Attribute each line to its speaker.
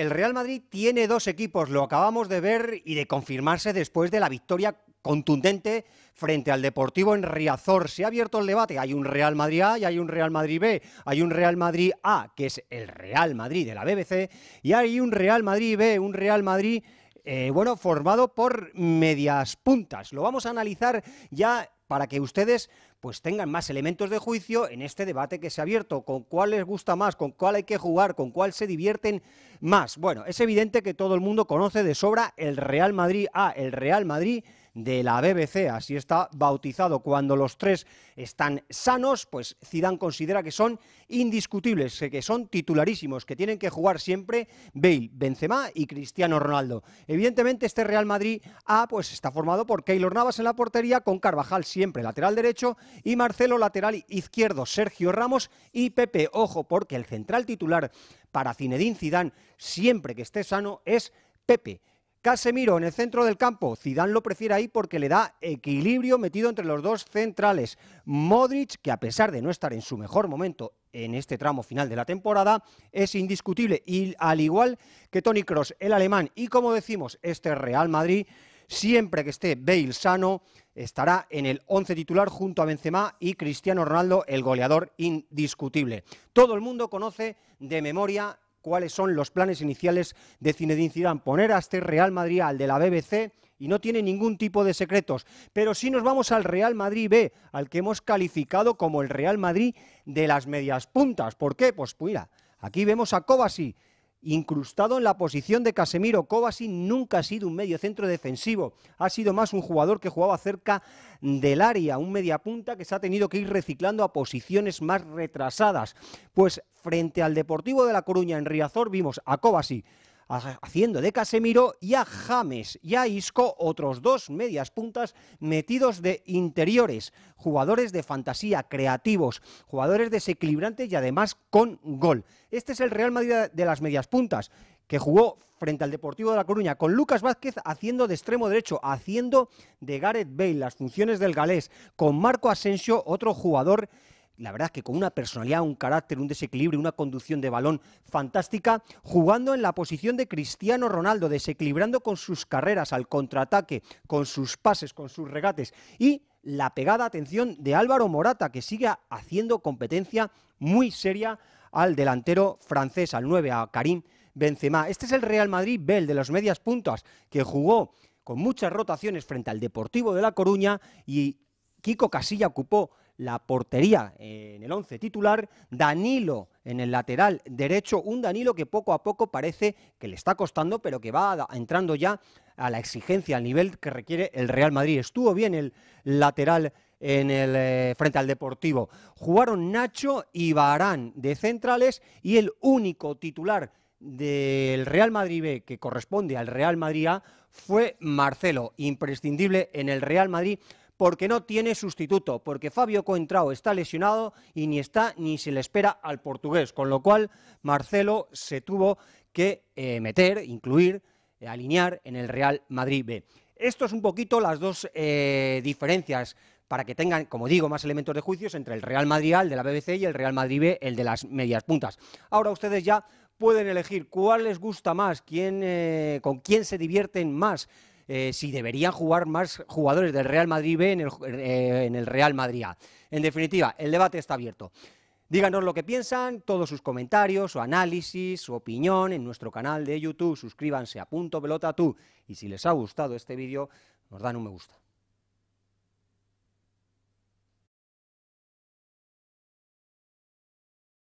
Speaker 1: el Real Madrid tiene dos equipos, lo acabamos de ver y de confirmarse después de la victoria contundente frente al Deportivo en Riazor. Se ha abierto el debate, hay un Real Madrid A y hay un Real Madrid B, hay un Real Madrid A, que es el Real Madrid de la BBC, y hay un Real Madrid B, un Real Madrid eh, bueno, formado por medias puntas. Lo vamos a analizar ya para que ustedes pues tengan más elementos de juicio en este debate que se ha abierto, con cuál les gusta más, con cuál hay que jugar, con cuál se divierten más. Bueno, es evidente que todo el mundo conoce de sobra el Real Madrid A, el Real Madrid de la BBC. Así está bautizado. Cuando los tres están sanos, pues Zidane considera que son indiscutibles, que son titularísimos, que tienen que jugar siempre Bale, Benzema y Cristiano Ronaldo. Evidentemente este Real Madrid A pues está formado por Keylor Navas en la portería, con Carvajal siempre lateral derecho y Marcelo lateral izquierdo, Sergio Ramos y Pepe. Ojo, porque el central titular para Zinedine Zidane siempre que esté sano es Pepe. Casemiro en el centro del campo. Zidane lo prefiere ahí porque le da equilibrio metido entre los dos centrales. Modric, que a pesar de no estar en su mejor momento en este tramo final de la temporada, es indiscutible y al igual que Tony Cross, el alemán y como decimos, este Real Madrid siempre que esté Bale sano, estará en el 11 titular junto a Benzema y Cristiano Ronaldo, el goleador indiscutible. Todo el mundo conoce de memoria cuáles son los planes iniciales de Zinedine Zidane. Poner a este Real Madrid al de la BBC y no tiene ningún tipo de secretos. Pero sí nos vamos al Real Madrid B, al que hemos calificado como el Real Madrid de las medias puntas. ¿Por qué? Pues mira, aquí vemos a Kovacic, incrustado en la posición de Casemiro. Kovacic nunca ha sido un medio centro defensivo, ha sido más un jugador que jugaba cerca del área, un mediapunta que se ha tenido que ir reciclando a posiciones más retrasadas. Pues frente al Deportivo de La Coruña en Riazor vimos a Kovacic haciendo de Casemiro, y a James y a Isco, otros dos medias puntas metidos de interiores, jugadores de fantasía, creativos, jugadores desequilibrantes y además con gol. Este es el Real Madrid de las medias puntas que jugó frente al Deportivo de La Coruña, con Lucas Vázquez haciendo de extremo derecho, haciendo de Gareth Bale las funciones del galés, con Marco Asensio, otro jugador la verdad es que con una personalidad, un carácter, un desequilibrio, una conducción de balón fantástica, jugando en la posición de Cristiano Ronaldo, desequilibrando con sus carreras al contraataque, con sus pases, con sus regates y la pegada, atención, de Álvaro Morata, que sigue haciendo competencia muy seria al delantero francés, al 9, a Karim Benzema. Este es el Real Madrid bel de las medias puntas, que jugó con muchas rotaciones frente al Deportivo de La Coruña y Kiko Casilla ocupó la portería en el 11 titular, Danilo en el lateral derecho, un Danilo que poco a poco parece que le está costando, pero que va entrando ya a la exigencia, al nivel que requiere el Real Madrid. Estuvo bien el lateral en el eh, frente al Deportivo. Jugaron Nacho y Barán de centrales y el único titular del Real Madrid B que corresponde al Real Madrid A fue Marcelo, imprescindible en el Real Madrid porque no tiene sustituto, porque Fabio Coentrao está lesionado y ni está ni se le espera al portugués, con lo cual Marcelo se tuvo que eh, meter, incluir, eh, alinear en el Real Madrid B. Esto es un poquito las dos eh, diferencias para que tengan, como digo, más elementos de juicios entre el Real Madrid el de la BBC, y el Real Madrid B, el de las medias puntas. Ahora ustedes ya pueden elegir cuál les gusta más, quién, con quién se divierten más, eh, si deberían jugar más jugadores del Real Madrid B en el, eh, en el Real Madrid A. En definitiva, el debate está abierto. Díganos lo que piensan, todos sus comentarios, su análisis, su opinión en nuestro canal de YouTube. Suscríbanse a Punto Pelota Tú. Y si les ha gustado este vídeo, nos dan un me gusta.